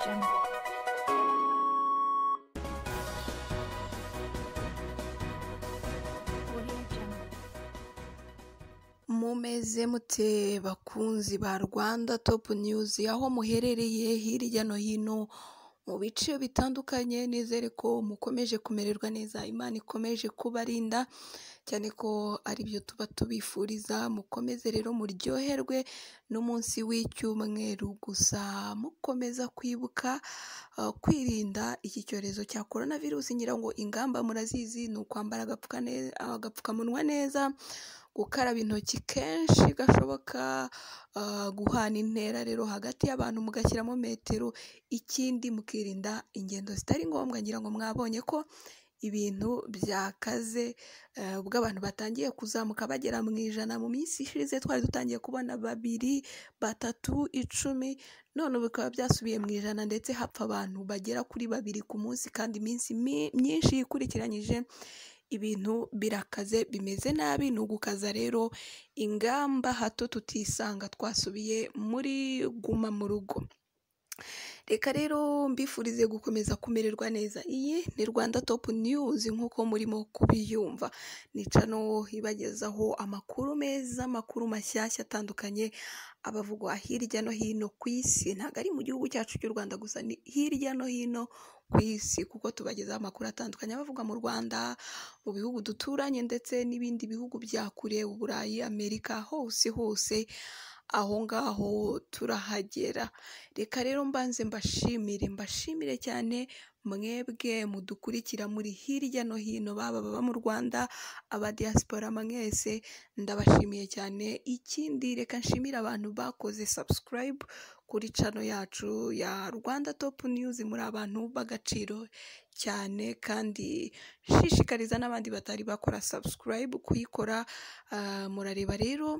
Kitchen. mumeze mute bakunzi ba Rwanda Top News aho muherereye hirya no hino mu bice bitandukanye nizere ko mukomeje kumererwa neza imana ikomeje kubarinda cyane ko ari aribyo tuba tubifuriza mukomeze rero muryoherwe n'umunsi w'icyumweru gusa mukomeza kwibuka uh, kwirinda iki cyorezo cya korona virusi ngira ngo ingamba murazizi ni ukwambara agapfukamunwa neza gukaraba intoki kenshi gashoboka, ah, guhana intera rero hagati y'abantu mugashyiramo metero, ikindi mukirinda ingendo zitari ngombwa ngira ngo mwabonye ko ibintu byakaze, eh, ubwo abantu batangiye kuzamuka bagera mu ijana mu minsi ishize twari dutangiye kubona babiri, batatu, icumi, none ubu bikaba byasubiye mu ijana ndetse hapfa abantu bagera kuri babiri ku munsi kandi iminsi myinshi ikurikiranyije ibintu birakaze bimeze nabi ni ugukaza rero ingamba hato tutisanga twasubiye muri guma mu rugo. reka rero mbifurize gukomeza kumererwa neza iyi ni rwanda topu niyuzi nk'uko murimo kubiyumva ni cano ibagezaho amakuru meza amakuru mashyashya atandukanye abavugwa hirya no hino ku isi ntabwo ari mu gihugu cyacu cy'u rwanda gusa ni hirya no hino ku isi kuko tubagezaho amakuru atandukanye abavugwa mu rwanda mu bihugu duturanye ndetse n'ibindi bihugu bya kure uburayi amerika hose hose aho ngaho turahagera reka rero mbanze mba mbashimire mbashimire cyane mwebwe mudukurikira muri hirya no hino baba baba mu rwanda aba diaspora mwese ndabashimiye cyane ikindi reka nshimire abantu bakoze subscribe kuri cano yacu ya Rwanda topu niyuzi muri abantu b'agaciro cyane kandi nshishikariza n'abandi batari bakora sabusikarayibu kuyikora ah, murareba rero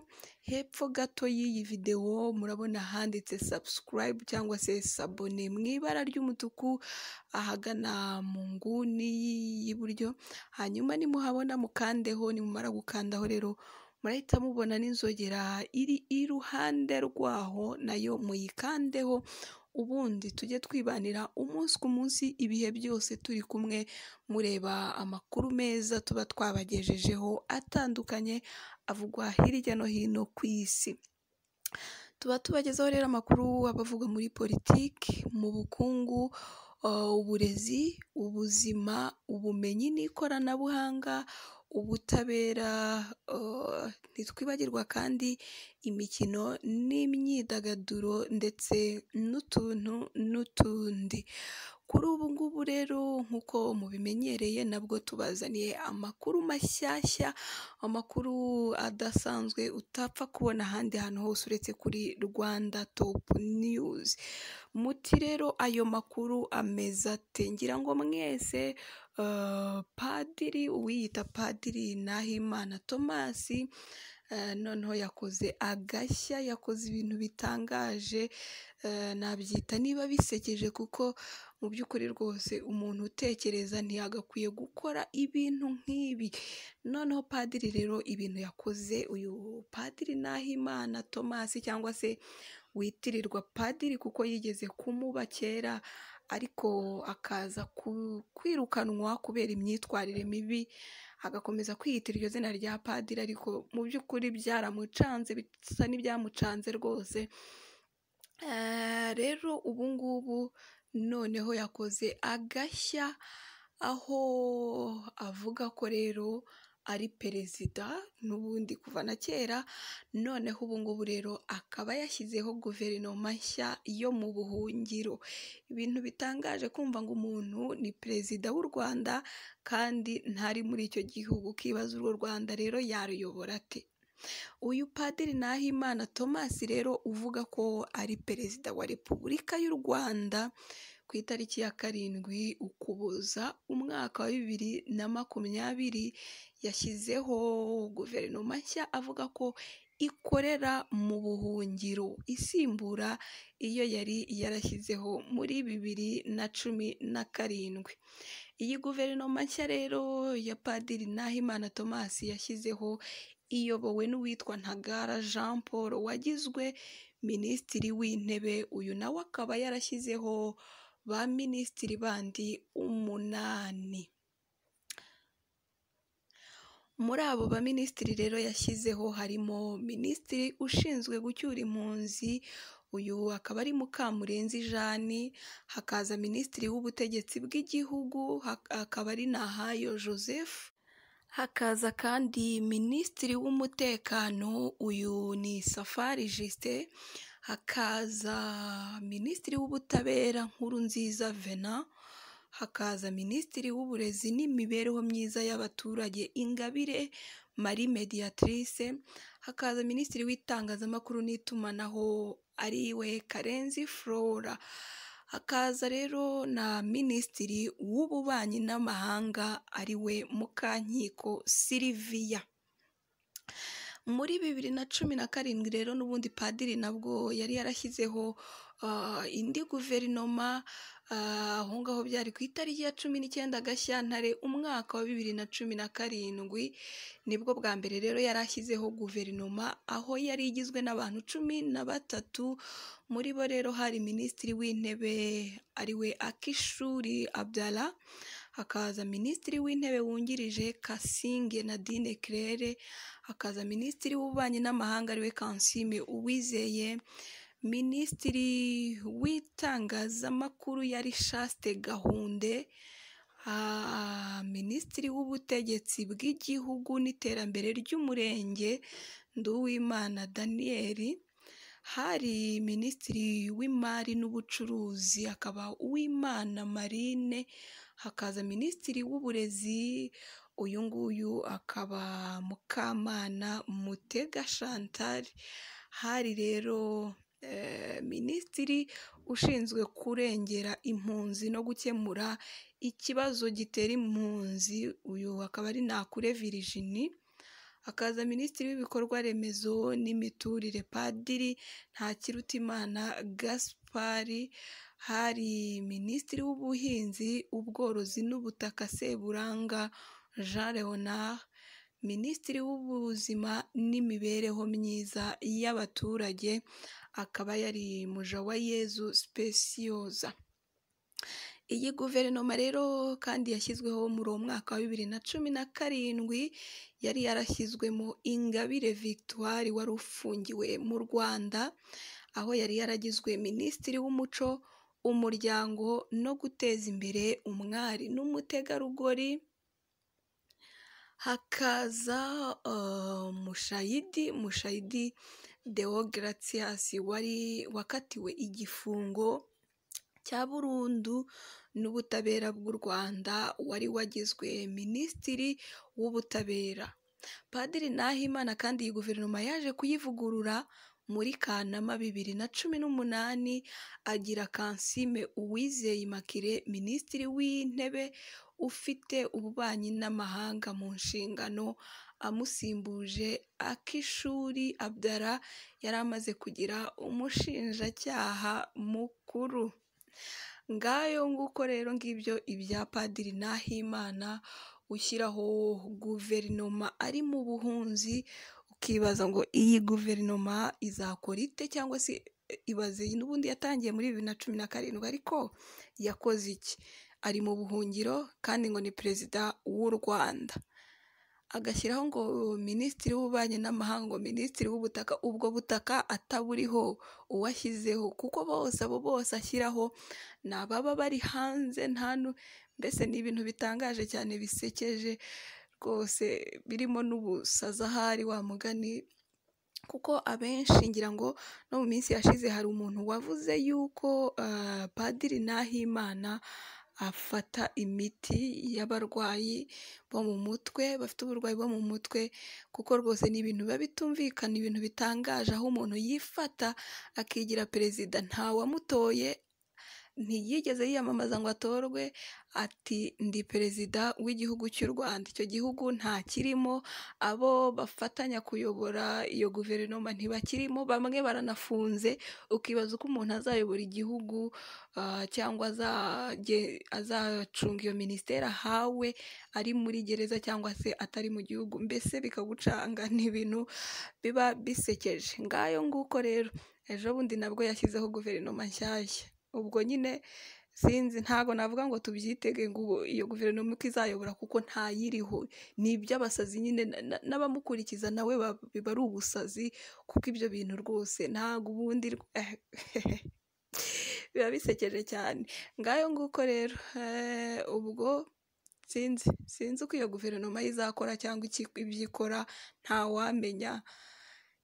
hepfo gato y'iyi videwo murabona handitse sabusikarayibu cyangwa se sabone mu ibara ry'umutuku ahagana mu nguni y'iburyo hanyuma nimuhabona mukandeho nimumara gukandaho rero murahita mubona n'inzogera iri iruhande rwaho nayo muyikandeho ubundi tujye twibanira umunsi ku munsi ibihe byose turi kumwe mureba amakuru meza tuba twabagejejeho atandukanye avugwa hirya no hino ku isi tuba tubagezaho rero amakuru abavuga muri politiki mu bukungu uh, uburezi ubuzima ubumenyi n'ikoranabuhanga ubutabera, ntitwibagirwa kandi imikino n'imyidagaduro ndetse n'utuntu n'utundi. Kuri ubu ngubu rero nk'uko mubimenyereye nabwo tubazaniye amakuru mashyashya, amakuru adasanzwe utapfa kubona ahandi hantu hose uretse kuri Rwanda topu niyuzi, muti rero ayo makuru ameze ate? Ngira ngo mwese eh, padiri uwiyita padiri Nahimana Thomas Eh, noneho yakoze agashya yakoze ibintu bitangaje eh, nabyita niba bisekeje kuko mu by'ukuri rwose umuntu utekereza ntiyagakwiye gukora ibintu nk'ibi noneho padiri rero ibintu yakoze uyu padiri nahimana thomas cyangwa se witirirwa padiri kuko yigeze kumuba kera ariko akaza kwirukanwa kubera imyitwarire mibi agakomeza kwiyitira iryo zina rya padiri ariko mu by'ukuri byaramucanze bisa n'ibyamucanze rwose eh, rero ubungubu noneho yakoze agashya aho avuga ko rero ari perezida n'ubundi kuva na kera noneho ubu rero akaba yashyizeho guverinoma nshya yo mu buhungiro ibintu bitangaje kumva ngo umuntu ni perezida w'u Rwanda kandi ntari muri icyo gihugu kibaza urwo Rwanda rero yaruyobora ate uyu padiri Nahimana Thomas rero uvuga ko ari perezida wa repubulika y'u Rwanda ku itariki ya karindwi ukuboza umwaka wa bibiri na makumyabiri yashyizeho guverinoma nshya avuga ko ikorera mu buhungiro isimbura iyo yari yarashyizeho muri bibiri na cumi na karindwi iyi guverinoma nshya rero ya padiri nahimana thomas yashyizeho iyobowe n'uwitwa ntagara jean paul wagizwe minisitiri w'intebe uyu nawe akaba yarashyizeho ba minisitiri bandi umunani. Muri abo baminisitiri rero yashyizeho harimo minisitiri ushinzwe gucyura impunzi, uyu akaba ari Mukamurenzi Jane, hakaza minisitiri w'ubutegetsi bw'igihugu akaba ari Nahayo Joseph, hakaza kandi minisitiri w'umutekano uyu ni Safari Justin, hakaza minisitiri w'ubutabera Nkuru nziza Vena, hakaza minisitiri w'uburezi n'imibereho myiza y'abaturage Ingabire mari Mediatrice, hakaza minisitiri w'itangazamakuru n'itumanaho ariwe we Karenzi Flora, hakaza rero na minisitiri w'ububanyi n'amahanga ari we Mukankiko Sylvia. Muri bibiri na cumi na karindwi rero n'ubundi padiri nabwo yari yarashyizeho ah, indi guverinoma ah, aho ngaho byari ku itariki ya cumi n'icyenda Gashyantare umwaka wa bibiri na cumi na karindwi nibwo bwa mbere rero yari ashyizeho guverinoma aho yari igizwe n'abantu cumi na batatu muri bo rero hari minisitiri w'intebe ariwe Akishuri Abdallah hakaza minisitiri w'intebe wungirije Kasinge Nadine Claire, hakaza minisitiri w'ububanyi n'amahanga ariwe Kansime Uwizeye, minisitiri w'itangazamakuru yari Chaste Gahunde, ah, minisitiri w'ubutegetsi bw'igihugu n'iterambere ry'umurenge Nduwimana Daniel, hari minisitiri w'imari n'ubucuruzi, akaba Uwimana Marine, hakaza minisitiri w'uburezi uyu nguyu akaba Mukamana Mutega Chantal, hari rero eh, minisitiri ushinzwe kurengera impunzi no gukemura ikibazo gitera impunzi uyu akaba ari Nakure Virginie, hakaza minisitiri w'ibikorwa remezo n'imiturire padiri Ntakirutimana Gasp Matafari, hari Minisitiri w'Ubuhinzi, Ubworozi n'Ubutaka Seburanga Jean Leonard, Minisitiri w'Ubuzima n'Imibereho myiza y'abaturage, akaba yari Mujawayezu Specioza. Iyi guverinoma rero kandi yashyizweho muri uwo mwaka wa bibiri na cumi na karindwi, yari yarashyizwemo Ingabire Victoire wari ufungiwe mu Rwanda, aho yari yaragizwe minisitiri w'umuco, umuryango no guteza imbere umwari n'umutegarugori, hakaza eh, Mushayidi, Mushayidi Deogratias wari wakatiwe igifungo cya burundu n'ubutabera bw'u Rwanda wari wagizwe minisitiri w'ubutabera, Padiri Nahimana kandi iyi guverinoma yaje kuyivugurura muri Kanama bibiri na cumi n'umunani agira Kansime Uwizeye Immaculée Minisitiri w'Intebe ufite ububanyi n'amahanga mu nshingano amusimbuje akishuri Abdara yari amaze kugira umushinjacyaha mukuru ngayo nguko rero ngibyo ibya padiri Nahimana ushyiraho guverinoma ari mu buhunzi ukibaza ngo iyi guverinoma izakora ite cyangwa se eh, ibaze n'ubundi yatangiye muri bibiri na cumi na karindwi ariko yakoze iki ari mu buhungiro kandi ngo ni perezida w'u rwanda agashyiraho ngo minisitiri w'ububanyi n'amahanga ngo minisitiri w'ubutaka ubwo butaka ataburiho uwashyizeho kuko bose abo bose ashyiraho ni ababa bari hanze mbese ni ibintu bitangaje cyane bisekeje rwose birimo n'ubusaza ahari wa mugani kuko abenshi ngira ngo no mu minsi yashize hari umuntu wavuze yuko ah, padiri Nahimana afata imiti y'abarwayi bo mu mutwe bafite uburwayi bwo mu mutwe kuko rwose ni ibintu biba bitumvikana ibintu bitangaje aho umuntu yifata akigira perezida ntawamutoye ntiyigeze yiyamamaza ngo atorwe ati ndi perezida w'igihugu cy'u Rwanda icyo gihugu nta kirimo abo bafatanya kuyobora iyo guverinoma ntibakirimo bamwe baranafunze ukibaza uko umuntu azayobora igihugu ah, cyangwa azacunga iyo minisiteri ahawe ari muri gereza cyangwa se atari mu gihugu mbese bikagucanga ni ibintu biba bisekeje ngayo nguko rero ejo bundi nabwo yashyizeho guverinoma nshyashya ubwo nyine sinzi ntabwo navuga ngo tubyitege ngo iyo guverinoma uko izayobora kuko ntayiriho ni iby'abasazi nyine n'abamukurikiza nawe biba ari ubusazi kuko ibyo bintu rwose ntabwo ubundi biba bisekeje cyane ngayo nguko rero eh, ubwo sinzi sinzi uko iyo guverinoma izakora cyangwa ibyo ikora ntawamenya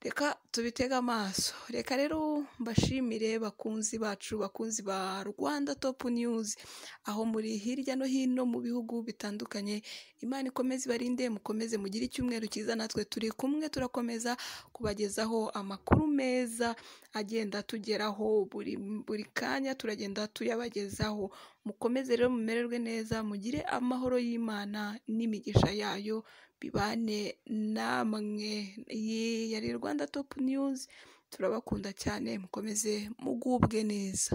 Reka tubitege amaso reka rero mbashimire bakunzi bacu bakunzi ba Rwanda top news aho muri hirya no hino mu bihugu bitandukanye Imana ikomeze ibarinde mukomeze mugire icyumweru cyiza natwe turi kumwe turakomeza kubagezaho amakuru meza agenda tugeraho buri buri kanya turagenda tuyabagezaho mukomeze rero mumererwe neza mugire amahoro y'Imana n'imigisha yayo bibane namwe, iyi yari Rwanda topu niyuzi turabakunda cyane mukomeze mugubwe neza.